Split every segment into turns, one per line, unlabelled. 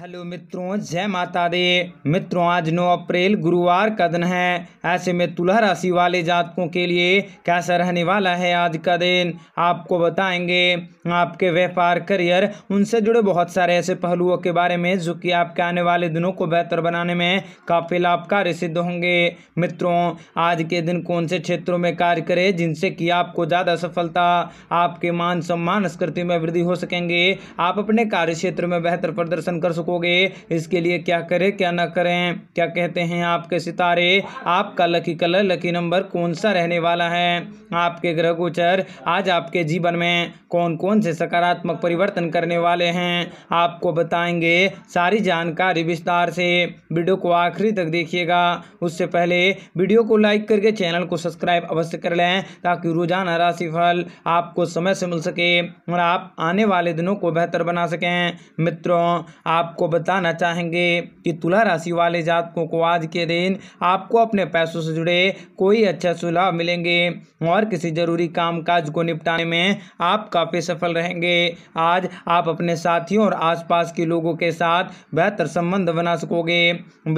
hello मित्रों जय माता दे मित्रों आज 9 अप्रैल गुरुवार का दिन है ऐसे में तुला राशि वाले जातकों के लिए कैसा रहने वाला है आज का दिन आपको बताएंगे आपके व्यापार करियर उनसे जुड़े बहुत सारे ऐसे पहलुओं के बारे में जो कि आपके आने वाले दिनों को बेहतर बनाने में काफ़ी लाभकारी सिद्ध होंगे मित्रों आज के दिन कौन से क्षेत्रों में कार्य करें जिनसे कि आपको ज़्यादा सफलता आपके मान सम्मान स्कृति में वृद्धि हो सकेंगे आप अपने कार्य क्षेत्र में बेहतर प्रदर्शन कर सकोगे इसके लिए क्या करें क्या ना करें क्या कहते हैं आपके सितारे आपका लकी कलर लकी नंबर कौन सा रहने वाला है आपके ग्रह गोचर आज आपके जीवन में कौन कौन से सकारात्मक परिवर्तन करने वाले हैं आपको बताएंगे सारी जानकारी विस्तार से वीडियो को आखिरी तक देखिएगा उससे पहले वीडियो को लाइक करके चैनल को सब्सक्राइब अवश्य कर लें ताकि रोजाना राशि फल आपको समय से मिल सके और आप आने वाले दिनों को बेहतर बना सकें मित्रों आप आपको बताना चाहेंगे कि तुला राशि वाले जातकों को आज के दिन आपको अपने पैसों से जुड़े कोई अच्छा सुलह मिलेंगे और किसी जरूरी काम काज को निपटाने में आप काफ़ी सफल रहेंगे आज आप अपने साथियों और आसपास के लोगों के साथ बेहतर संबंध बना सकोगे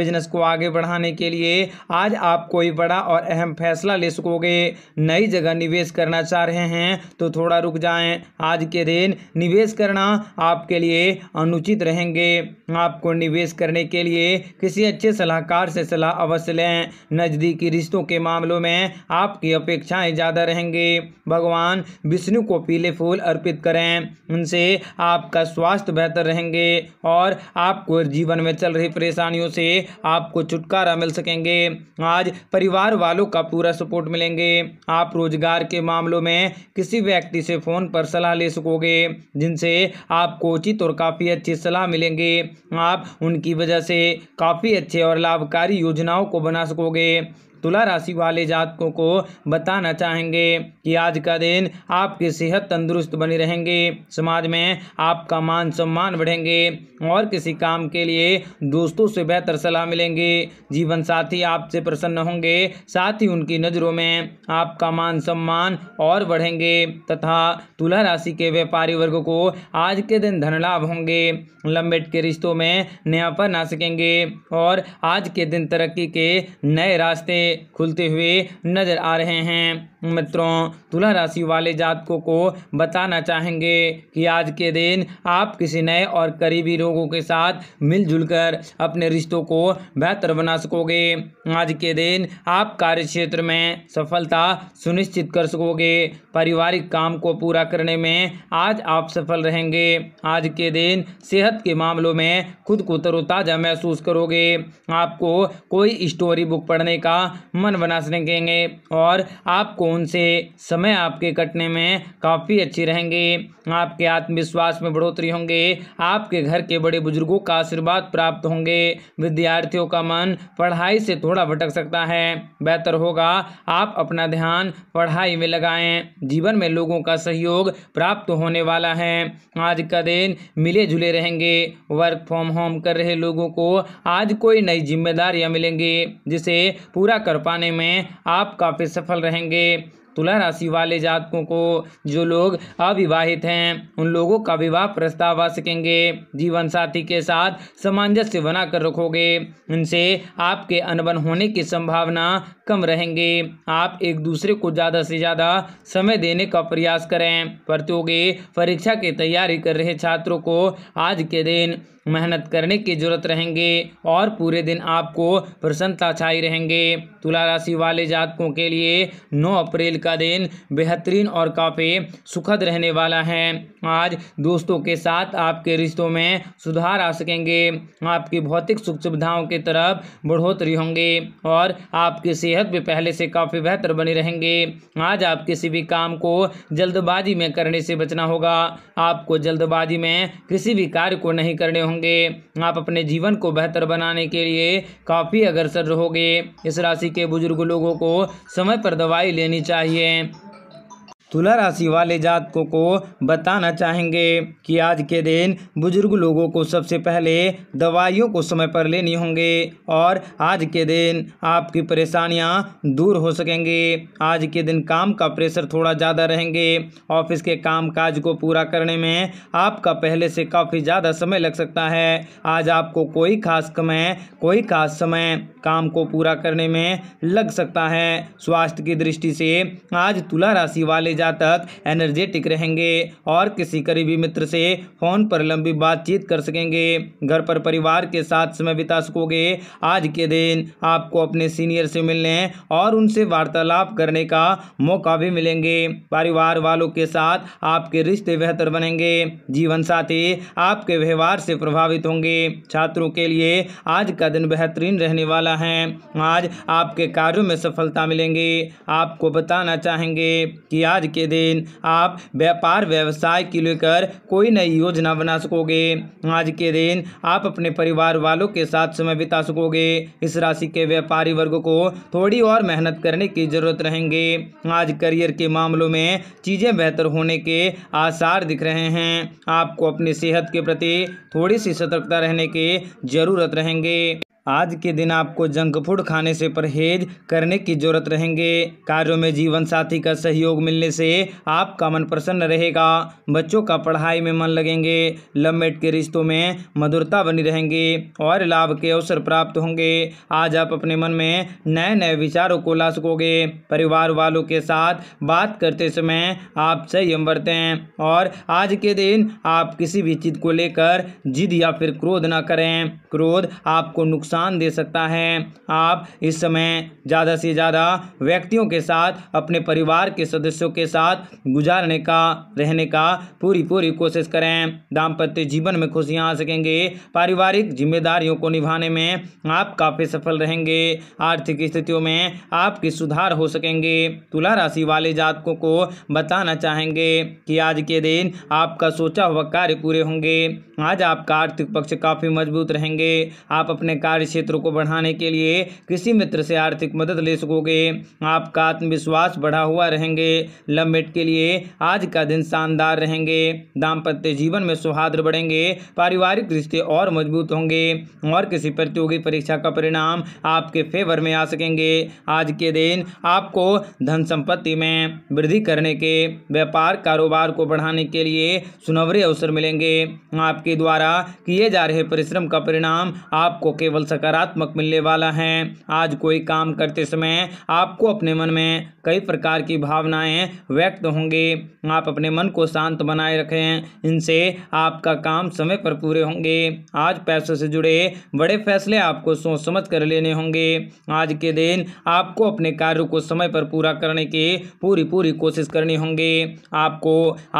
बिजनेस को आगे बढ़ाने के लिए आज आप कोई बड़ा और अहम फैसला ले सकोगे नई जगह निवेश करना चाह रहे हैं तो थोड़ा रुक जाएं आज के दिन निवेश करना आपके लिए अनुचित रहेंगे आपको निवेश करने के लिए किसी अच्छे सलाहकार से सलाह अवश्य लें नज़दीकी रिश्तों के मामलों में आपकी अपेक्षाएं ज़्यादा रहेंगे भगवान विष्णु को पीले फूल अर्पित करें उनसे आपका स्वास्थ्य बेहतर रहेंगे और आपको जीवन में चल रही परेशानियों से आपको छुटकारा मिल सकेंगे आज परिवार वालों का पूरा सपोर्ट मिलेंगे आप रोजगार के मामलों में किसी व्यक्ति से फ़ोन पर सलाह ले सकोगे जिनसे आपको उचित और काफ़ी अच्छी सलाह मिलेंगी आप उनकी वजह से काफ़ी अच्छे और लाभकारी योजनाओं को बना सकोगे तुला राशि वाले जातकों को बताना चाहेंगे कि आज का दिन आपकी सेहत तंदुरुस्त बनी रहेंगे समाज में आपका मान सम्मान बढ़ेंगे और किसी काम के लिए दोस्तों से बेहतर सलाह मिलेंगे जीवन साथी आपसे प्रसन्न होंगे साथ ही उनकी नज़रों में आपका मान सम्मान और बढ़ेंगे तथा तुला राशि के व्यापारी वर्ग को आज के दिन धन लाभ होंगे लंबे के रिश्तों में नयापन आ सकेंगे और आज के दिन तरक्की के नए रास्ते खुलते हुए नजर आ रहे हैं मित्रों तुला राशि वाले जातकों को बताना चाहेंगे कि आज के दिन आप किसी नए और करीबी लोगों के साथ मिलजुल कर अपने रिश्तों को बेहतर बना सकोगे आज के दिन आप कार्य क्षेत्र में सफलता सुनिश्चित कर सकोगे पारिवारिक काम को पूरा करने में आज आप सफल रहेंगे आज के दिन सेहत के मामलों में खुद को तरोताज़ा महसूस करोगे आपको कोई स्टोरी बुक पढ़ने का मन बना सकेंगे और आपको उनसे समय आपके कटने में काफ़ी अच्छी रहेंगे आपके आत्मविश्वास में बढ़ोतरी होंगे आपके घर के बड़े बुजुर्गों का आशीर्वाद प्राप्त होंगे विद्यार्थियों का मन पढ़ाई से थोड़ा भटक सकता है बेहतर होगा आप अपना ध्यान पढ़ाई में लगाएं जीवन में लोगों का सहयोग प्राप्त होने वाला है आज का दिन मिले जुले रहेंगे वर्क फ्रॉम होम कर रहे लोगों को आज कोई नई जिम्मेदारियां मिलेंगी जिसे पूरा कर कर पाने में आप काफ़ी सफल रहेंगे तुला राशि वाले जातकों को जो लोग अविवाहित हैं उन लोगों का विवाह प्रस्ताव आ सकेंगे जीवन साथी के साथ सामंजस्य बनाकर रखोगे उनसे आपके अनबन होने की संभावना कम रहेंगे आप एक दूसरे को ज़्यादा से ज़्यादा समय देने का प्रयास करें प्रतियोगी परीक्षा की तैयारी कर रहे छात्रों को आज के दिन मेहनत करने की जरूरत रहेंगे और पूरे दिन आपको प्रसन्नता छाई रहेंगे तुला राशि वाले जातकों के लिए 9 अप्रैल का दिन बेहतरीन और काफ़ी सुखद रहने वाला है आज दोस्तों के साथ आपके रिश्तों में सुधार आ सकेंगे आपकी भौतिक सुख सुविधाओं की तरफ बढ़ोतरी होंगे और आपकी सेहत भी पहले से काफ़ी बेहतर बनी रहेंगे आज आप किसी भी काम को जल्दबाजी में करने से बचना होगा आपको जल्दबाजी में किसी भी कार्य को नहीं करने होंगे होंगे आप अपने जीवन को बेहतर बनाने के लिए काफ़ी अग्रसर रहोगे इस राशि के बुजुर्ग लोगों को समय पर दवाई लेनी चाहिए तुला राशि वाले जातकों को बताना चाहेंगे कि आज के दिन बुजुर्ग लोगों को सबसे पहले दवाइयों को समय पर लेनी होंगे और आज के दिन आपकी परेशानियां दूर हो सकेंगे आज के दिन काम का प्रेशर थोड़ा ज़्यादा रहेंगे ऑफिस के काम काज को पूरा करने में आपका पहले से काफ़ी ज़्यादा समय लग सकता है आज आपको कोई खास समय कोई खास समय काम को पूरा करने में लग सकता है स्वास्थ्य की दृष्टि से आज तुला राशि वाले सजा तक एनर्जेटिक रहेंगे और किसी करीबी मित्र से फ़ोन पर लंबी बातचीत कर सकेंगे घर पर परिवार के साथ समय बिता सकोगे आज के दिन आपको अपने सीनियर से मिलने और उनसे वार्तालाप करने का मौका भी मिलेंगे परिवार वालों के साथ आपके रिश्ते बेहतर बनेंगे जीवन साथी आपके व्यवहार से प्रभावित होंगे छात्रों के लिए आज का दिन बेहतरीन रहने वाला है आज आपके कार्यों में सफलता मिलेंगे आपको बताना चाहेंगे कि आज के दिन आप व्यापार व्यवसाय के लेकर कोई नई योजना बना सकोगे आज के दिन आप अपने परिवार वालों के साथ समय बिता सकोगे इस राशि के व्यापारी वर्ग को थोड़ी और मेहनत करने की जरूरत रहेंगे आज करियर के मामलों में चीज़ें बेहतर होने के आसार दिख रहे हैं आपको अपनी सेहत के प्रति थोड़ी सी सतर्कता रहने की जरूरत रहेंगे आज के दिन आपको जंक फूड खाने से परहेज करने की जरूरत रहेंगे कार्यों में जीवन साथी का सहयोग मिलने से आपका मन प्रसन्न रहेगा बच्चों का पढ़ाई में मन लगेंगे लवमेट के रिश्तों में मधुरता बनी रहेंगी और लाभ के अवसर प्राप्त होंगे आज आप अपने मन में नए नए विचारों को ला सकोगे परिवार वालों के साथ बात करते समय आप संयम बरतें और आज के दिन आप किसी भी चीज़ को लेकर जिद या फिर क्रोध ना करें क्रोध आपको नुकसान प्रोत्साहन दे सकता है आप इस समय ज़्यादा से ज़्यादा व्यक्तियों के साथ अपने परिवार के सदस्यों के साथ गुजारने का रहने का पूरी पूरी कोशिश करें दाम्पत्य जीवन में खुशियाँ आ सकेंगे पारिवारिक जिम्मेदारियों को निभाने में आप काफ़ी सफल रहेंगे आर्थिक स्थितियों में आपके सुधार हो सकेंगे तुला राशि वाले जातकों को बताना चाहेंगे कि आज के दिन आपका सोचा हुआ कार्य पूरे होंगे आज आपका आर्थिक पक्ष काफ़ी मजबूत रहेंगे आप अपने कार्य कार्य क्षेत्र को बढ़ाने के लिए किसी मित्र से आर्थिक मदद ले सकोगे आपका आत्मविश्वास बढ़ा हुआ रहेंगे लमेट के लिए आज का दिन शानदार रहेंगे दाम्पत्य जीवन में सौहार्द बढ़ेंगे पारिवारिक रिश्ते और मजबूत होंगे और किसी प्रतियोगी परीक्षा का परिणाम आपके फेवर में आ सकेंगे आज के दिन आपको धन संपत्ति में वृद्धि करने के व्यापार कारोबार को बढ़ाने के लिए सुनवरे अवसर मिलेंगे आपके द्वारा किए जा रहे परिश्रम का परिणाम आपको केवल सकारात्मक मिलने वाला है आज कोई काम करते समय आपको अपने मन में कई प्रकार की भावनाएं व्यक्त होंगे आप अपने मन को शांत बनाए रखें इनसे आपका काम समय पर पूरे होंगे आज पैसों से जुड़े बड़े फैसले आपको सोच समझ कर लेने होंगे आज के दिन आपको अपने कार्यों को समय पर पूरा करने की पूरी पूरी कोशिश करनी होंगी आपको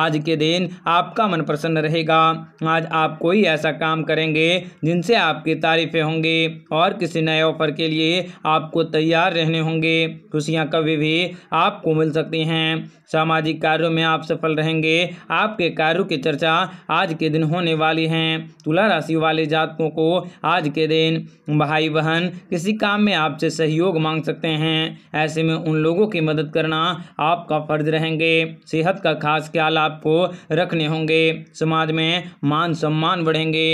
आज के दिन आपका मन प्रसन्न रहेगा आज आप कोई ऐसा काम करेंगे जिनसे आपकी तारीफें होंगी और किसी नए ऑफर के लिए आपको तैयार रहने होंगे खुशियाँ कभी भी आपको मिल सकती हैं सामाजिक कार्यों में आप सफल रहेंगे आपके कार्यों की चर्चा आज के दिन होने वाली है तुला राशि वाले जातकों को आज के दिन भाई बहन किसी काम में आपसे सहयोग मांग सकते हैं ऐसे में उन लोगों की मदद करना आपका फर्ज रहेंगे सेहत का खास ख्याल आपको रखने होंगे समाज में मान सम्मान बढ़ेंगे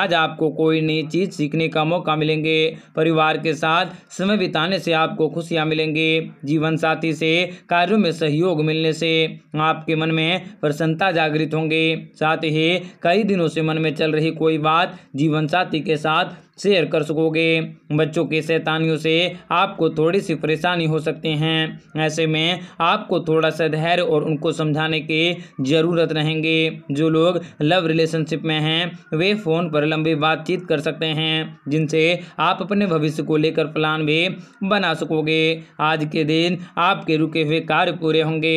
आज आपको कोई नई चीज़ सीखने का मौका मौका मिलेंगे परिवार के साथ समय बिताने से आपको खुशियाँ मिलेंगे जीवन साथी से कार्यों में सहयोग मिलने से आपके मन में प्रसन्नता जागृत होंगे साथ ही कई दिनों से मन में चल रही कोई बात जीवन साथी के साथ शेयर कर सकोगे बच्चों के शैतानियों से आपको थोड़ी सी परेशानी हो सकती हैं ऐसे में आपको थोड़ा सा धैर्य और उनको समझाने की ज़रूरत रहेंगे जो लोग लव रिलेशनशिप में हैं वे फ़ोन पर लंबी बातचीत कर सकते हैं जिनसे आप अपने भविष्य को लेकर प्लान भी बना सकोगे आज के दिन आपके रुके हुए कार्य पूरे होंगे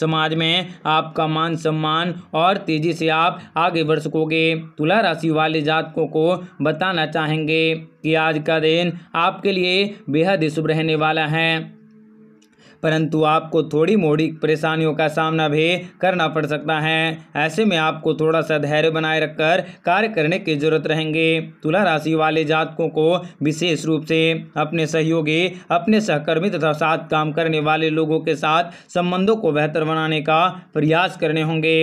समाज में आपका मान सम्मान और तेज़ी से आप आगे बढ़ सकोगे तुला राशि वाले जातकों को बताना चाहेंगे करेंगे कि आज का दिन आपके लिए बेहद शुभ रहने वाला है परंतु आपको थोड़ी मोड़ी परेशानियों का सामना भी करना पड़ सकता है ऐसे में आपको थोड़ा सा धैर्य बनाए रखकर कार्य करने की जरूरत रहेंगे तुला राशि वाले जातकों को विशेष रूप से अपने सहयोगी अपने सहकर्मी तथा साथ काम करने वाले लोगों के साथ संबंधों को बेहतर बनाने का प्रयास करने होंगे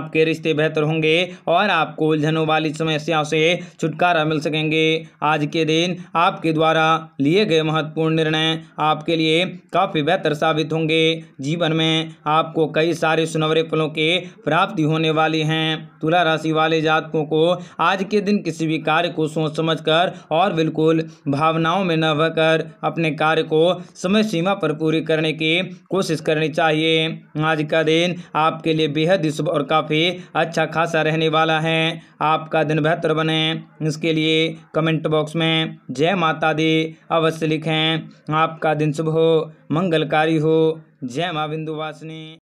आपके रिश्ते बेहतर होंगे और आपको उलझनों वाली समस्याओं से छुटकारा मिल सकेंगे आज के दिन आपके द्वारा लिए गए महत्वपूर्ण निर्णय आपके लिए काफ़ी बेहतर साबित होंगे जीवन में आपको कई सारे सुनवरे फलों के प्राप्ति होने वाली हैं तुला राशि वाले जातकों को आज के दिन किसी भी कार्य को सोच समझ कर और बिल्कुल भावनाओं में न बहकर अपने कार्य को समय सीमा पर पूरी करने की कोशिश करनी चाहिए आज का दिन आपके लिए बेहद ही शुभ और काफ़ी अच्छा खासा रहने वाला है आपका दिन बेहतर बने इसके लिए कमेंट बॉक्स में जय माता दी अवश्य लिखें आपका दिन शुभ हो मंगलकारी हो जय माँ बिंदुवासिनी